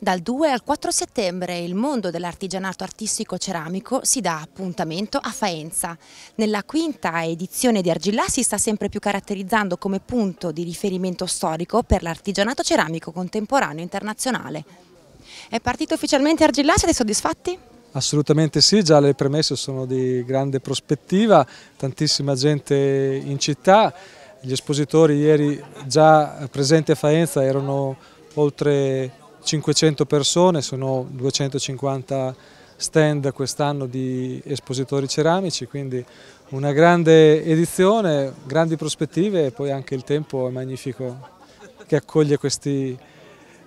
Dal 2 al 4 settembre il mondo dell'artigianato artistico ceramico si dà appuntamento a Faenza. Nella quinta edizione di Argillà si sta sempre più caratterizzando come punto di riferimento storico per l'artigianato ceramico contemporaneo internazionale. È partito ufficialmente Argillà, siete soddisfatti? Assolutamente sì, già le premesse sono di grande prospettiva, tantissima gente in città, gli espositori ieri già presenti a Faenza erano oltre 500 persone, sono 250 stand quest'anno di espositori ceramici, quindi una grande edizione, grandi prospettive e poi anche il tempo è magnifico che accoglie questi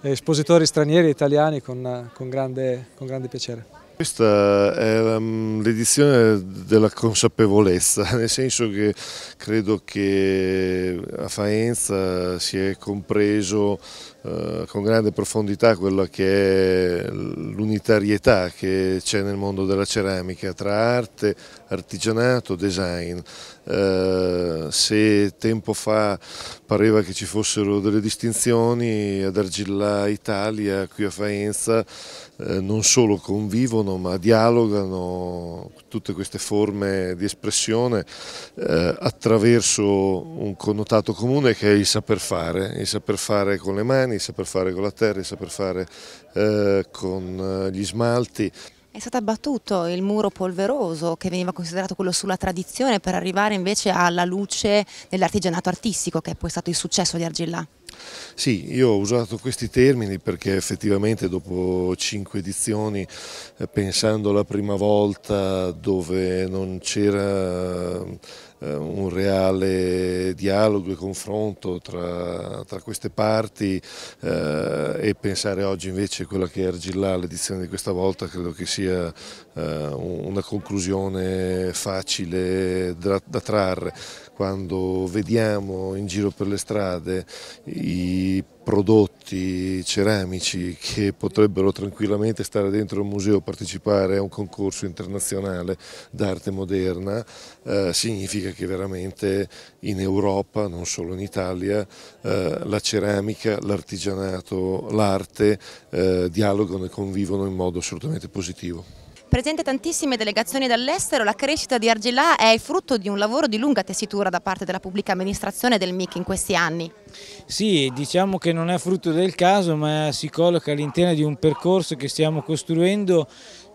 espositori stranieri e italiani con, con, grande, con grande piacere. Questa è ehm, l'edizione della consapevolezza, nel senso che credo che a Faenza si è compreso eh, con grande profondità quella che è l'unitarietà che c'è nel mondo della ceramica tra arte, artigianato, design. Eh, se tempo fa pareva che ci fossero delle distinzioni ad Argilla Italia, qui a Faenza, eh, non solo convivono ma dialogano tutte queste forme di espressione eh, attraverso un connotato comune che è il saper fare, il saper fare con le mani, artigiani, saper fare con la terra, saper fare eh, con eh, gli smalti. È stato abbattuto il muro polveroso che veniva considerato quello sulla tradizione per arrivare invece alla luce dell'artigianato artistico che è poi stato il successo di Argillà. Sì, io ho usato questi termini perché effettivamente dopo cinque edizioni, eh, pensando la prima volta dove non c'era eh, un reale dialogo e confronto tra, tra queste parti eh, e pensare oggi invece quella che è Argillà, l'edizione di questa volta, credo che sia eh, una conclusione facile da, da trarre quando vediamo in giro per le strade i prodotti ceramici che potrebbero tranquillamente stare dentro un museo e partecipare a un concorso internazionale d'arte moderna eh, significa che veramente in Europa, non solo in Italia, eh, la ceramica, l'artigianato, l'arte eh, dialogano e convivono in modo assolutamente positivo. Presente tantissime delegazioni dall'estero, la crescita di Argilà è il frutto di un lavoro di lunga tessitura da parte della pubblica amministrazione del MIC in questi anni. Sì, diciamo che non è frutto del caso ma si colloca all'interno di un percorso che stiamo costruendo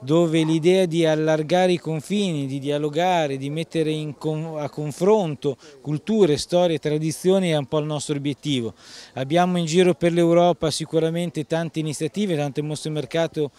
dove l'idea di allargare i confini, di dialogare, di mettere con a confronto culture, storie, tradizioni è un po' il nostro obiettivo. Abbiamo in giro per l'Europa sicuramente tante iniziative, tante mosse mercato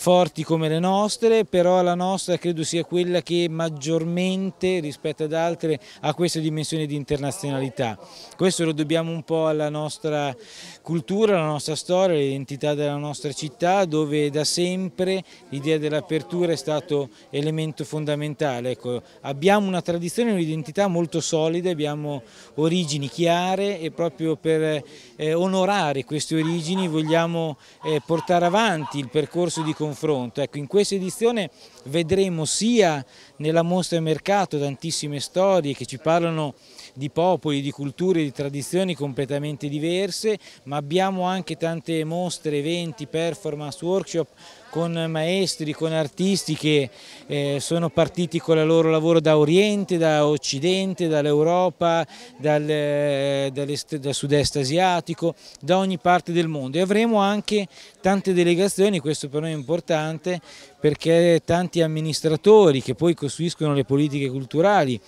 forti come le nostre, però la nostra credo sia quella che maggiormente rispetto ad altre ha questa dimensione di internazionalità. Questo lo dobbiamo un po' alla nostra cultura, alla nostra storia, all'identità della nostra città dove da sempre l'idea dell'apertura è stato elemento fondamentale. Ecco, abbiamo una tradizione, e un'identità molto solide, abbiamo origini chiare e proprio per eh, onorare queste origini vogliamo eh, portare avanti il percorso di comunità confronto. Ecco, in questa edizione vedremo sia nella mostra e mercato tantissime storie che ci parlano di popoli, di culture, di tradizioni completamente diverse, ma abbiamo anche tante mostre, eventi, performance, workshop con maestri, con artisti che eh, sono partiti con il loro lavoro da Oriente, da Occidente, dall'Europa, dal, eh, dal sud-est asiatico, da ogni parte del mondo e avremo anche tante delegazioni, questo per noi è importante perché tanti amministratori che poi costruiscono le politiche culturali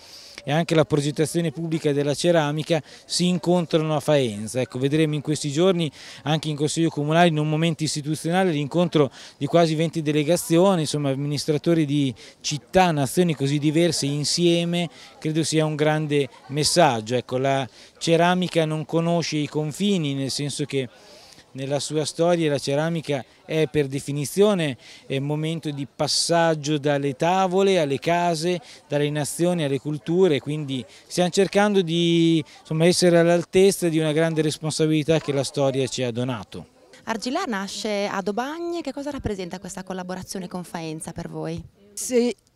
e anche la progettazione pubblica della ceramica si incontrano a Faenza. Ecco, vedremo in questi giorni anche in Consiglio Comunale in un momento istituzionale l'incontro di quasi 20 delegazioni, insomma amministratori di città, nazioni così diverse insieme, credo sia un grande messaggio. Ecco, la ceramica non conosce i confini, nel senso che nella sua storia la ceramica è per definizione un momento di passaggio dalle tavole alle case, dalle nazioni alle culture, quindi stiamo cercando di insomma, essere all'altezza di una grande responsabilità che la storia ci ha donato. Argilà nasce a Dobagne, che cosa rappresenta questa collaborazione con Faenza per voi?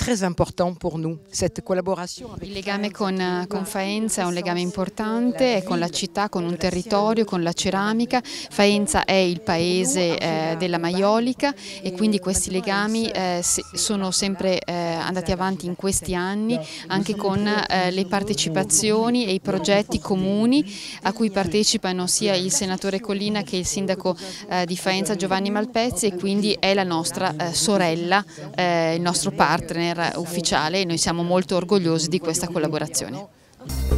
très important pour nous, cette collaboration. Il legame con, con, Faenza è un legame importante, è con la città, con un territorio, con la ceramica. Faenza è il paese eh, della maiolica e quindi questi legami eh, sono sempre eh, andati avanti in questi anni anche con eh, le partecipazioni e i progetti comuni a cui partecipano sia il senatore Collina che il sindaco eh, di Faenza Giovanni Malpezzi e quindi è la nostra eh, sorella, il nostro partner ufficiale e noi siamo molto orgogliosi di questa collaborazione.